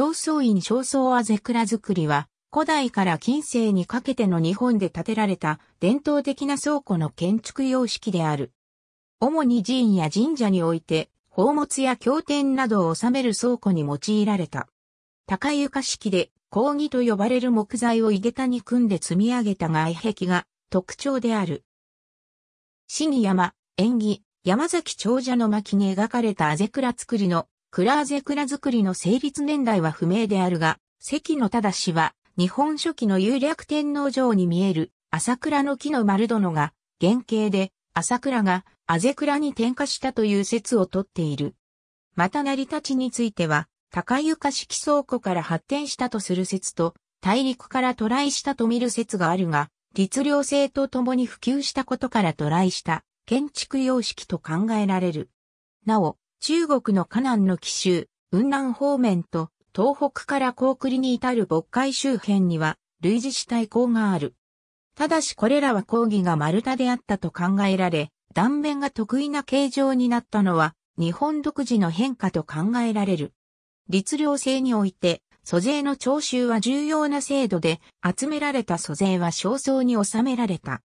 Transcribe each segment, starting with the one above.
正倉院正倉あぜくら作りは、古代から近世にかけての日本で建てられた伝統的な倉庫の建築様式である。主に寺院や神社において、宝物や経典などを収める倉庫に用いられた。高床式で、講義と呼ばれる木材を井桁に組んで積み上げた外壁が特徴である。死に山、縁起、山崎長者の巻に描かれたあぜくら作りのクラーゼクラ作りの成立年代は不明であるが、関野忠氏は、日本初期の有略天皇城に見える、朝倉の木の丸殿が、原型で、朝倉が、あぜ倉に転化したという説をとっている。また成り立ちについては、高床式倉庫から発展したとする説と、大陸から渡来したと見る説があるが、律令制とともに普及したことから渡来した建築様式と考えられる。なお、中国の河南の奇襲、雲南方面と東北から高栗に至る渤海周辺には類似した遺構がある。ただしこれらは講義が丸太であったと考えられ、断面が得意な形状になったのは日本独自の変化と考えられる。律令制において、租税の徴収は重要な制度で、集められた租税は焦燥に収められた。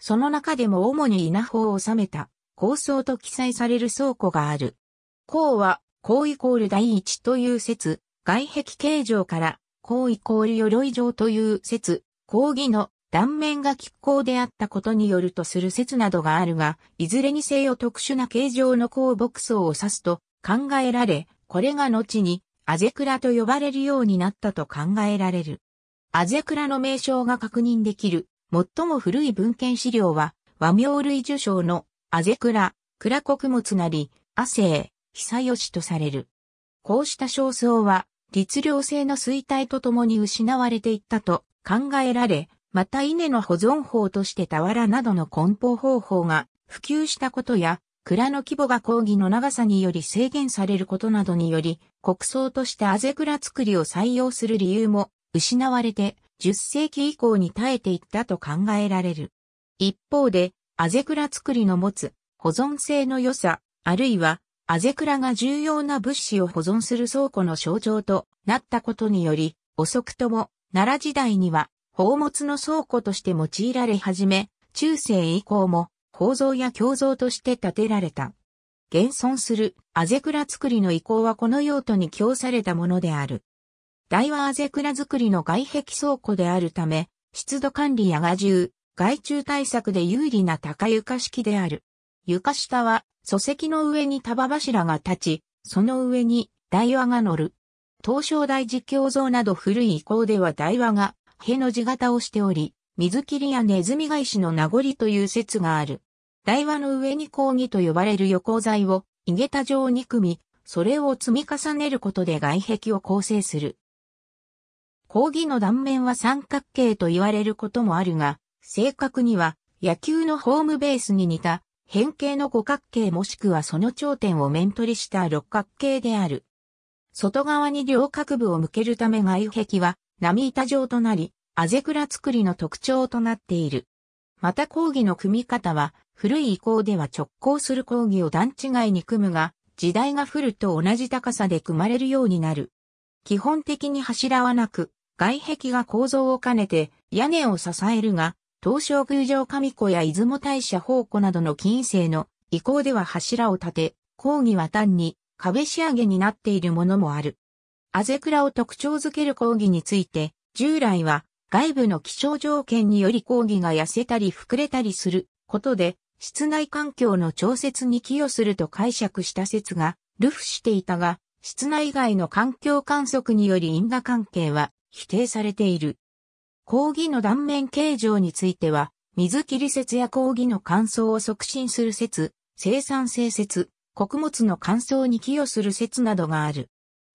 その中でも主に稲穂を収めた、構想と記載される倉庫がある。項は、項イコール第一という説、外壁形状から、項イコール鎧状という説、講義の断面が亀甲であったことによるとする説などがあるが、いずれにせよ特殊な形状の項牧草を指すと考えられ、これが後にアゼクラと呼ばれるようになったと考えられる。アゼクラの名称が確認できる、最も古い文献資料は、和名類受賞のアゼクラ、クラ穀物なり、亜生、久義とされる。こうした焦燥は、律令制の衰退とともに失われていったと考えられ、また稲の保存法として俵などの梱包方法が普及したことや、蔵の規模が講義の長さにより制限されることなどにより、国葬としてあぜ蔵作りを採用する理由も失われて、10世紀以降に耐えていったと考えられる。一方で、あぜ蔵作りの持つ保存性の良さ、あるいはアゼクラが重要な物資を保存する倉庫の象徴となったことにより、遅くとも奈良時代には宝物の倉庫として用いられ始め、中世以降も構造や胸像として建てられた。現存するアゼクラ作りの遺構はこの用途に供されたものである。台はアゼクラ作りの外壁倉庫であるため、湿度管理や害虫、害虫対策で有利な高床式である。床下は礎石の上に束柱が立ち、その上に台和が乗る。東照大寺教像など古い遺構では台和が、塀の字型をしており、水切りやネズミ返しの名残という説がある。台和の上に講義と呼ばれる横材を、井桁状に組み、それを積み重ねることで外壁を構成する。講義の断面は三角形と言われることもあるが、正確には野球のホームベースに似た変形の五角形もしくはその頂点を面取りした六角形である。外側に両角部を向けるため外壁は波板状となり、あぜくら作りの特徴となっている。また講義の組み方は、古い移行では直行する講義を段違いに組むが、時代が降ると同じ高さで組まれるようになる。基本的に柱はなく、外壁が構造を兼ねて屋根を支えるが、東照宮城上子や出雲大社宝庫などの近世の遺構では柱を立て、講義は単に壁仕上げになっているものもある。あぜくらを特徴づける講義について、従来は外部の気象条件により講義が痩せたり膨れたりすることで、室内環境の調節に寄与すると解釈した説が、ルフしていたが、室内外の環境観測により因果関係は否定されている。講義の断面形状については、水切り説や講義の乾燥を促進する説、生産性説、穀物の乾燥に寄与する説などがある。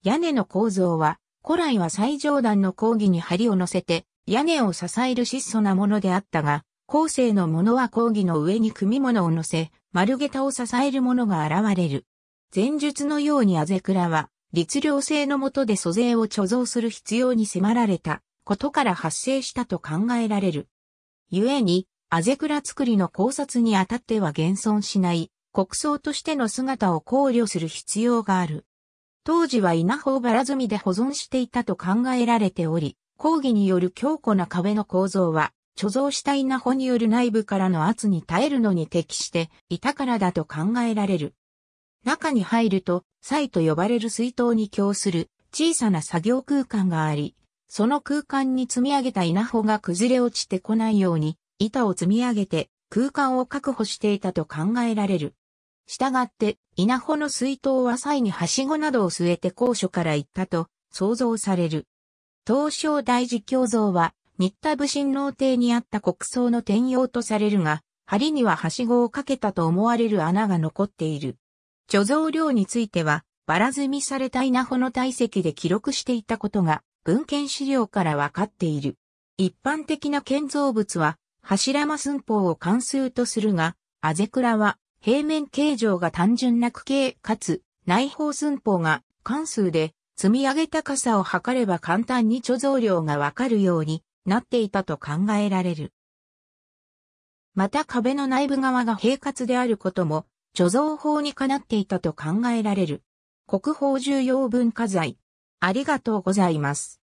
屋根の構造は、古来は最上段の講義に針を乗せて、屋根を支える質素なものであったが、後世のものは講義の上に組物を乗せ、丸下駄を支えるものが現れる。前述のようにあぜくらは、律令制のもとで租税を貯蔵する必要に迫られたことから発生したと考えられる。故に、あぜくら作りの考察にあたっては現存しない国葬としての姿を考慮する必要がある。当時は稲穂をばら積みで保存していたと考えられており、抗議による強固な壁の構造は、貯蔵した稲穂による内部からの圧に耐えるのに適していたからだと考えられる。中に入ると、サイと呼ばれる水筒に供する小さな作業空間があり、その空間に積み上げた稲穂が崩れ落ちてこないように、板を積み上げて空間を確保していたと考えられる。したがって、稲穂の水筒は際にはしごなどを据えて高所から行ったと想像される。東照大寺教像は、新田武神皇邸にあった国葬の転用とされるが、梁にははしごをかけたと思われる穴が残っている。貯蔵量については、ばら積みされた稲穂の体積で記録していたことが文献資料からわかっている。一般的な建造物は、柱間寸法を関数とするが、あぜくらは、平面形状が単純な区形かつ、内包寸法が関数で、積み上げ高さを測れば簡単に貯蔵量がわかるようになっていたと考えられる。また壁の内部側が平滑であることも、貯蔵法にかなっていたと考えられる。国宝重要文化財、ありがとうございます。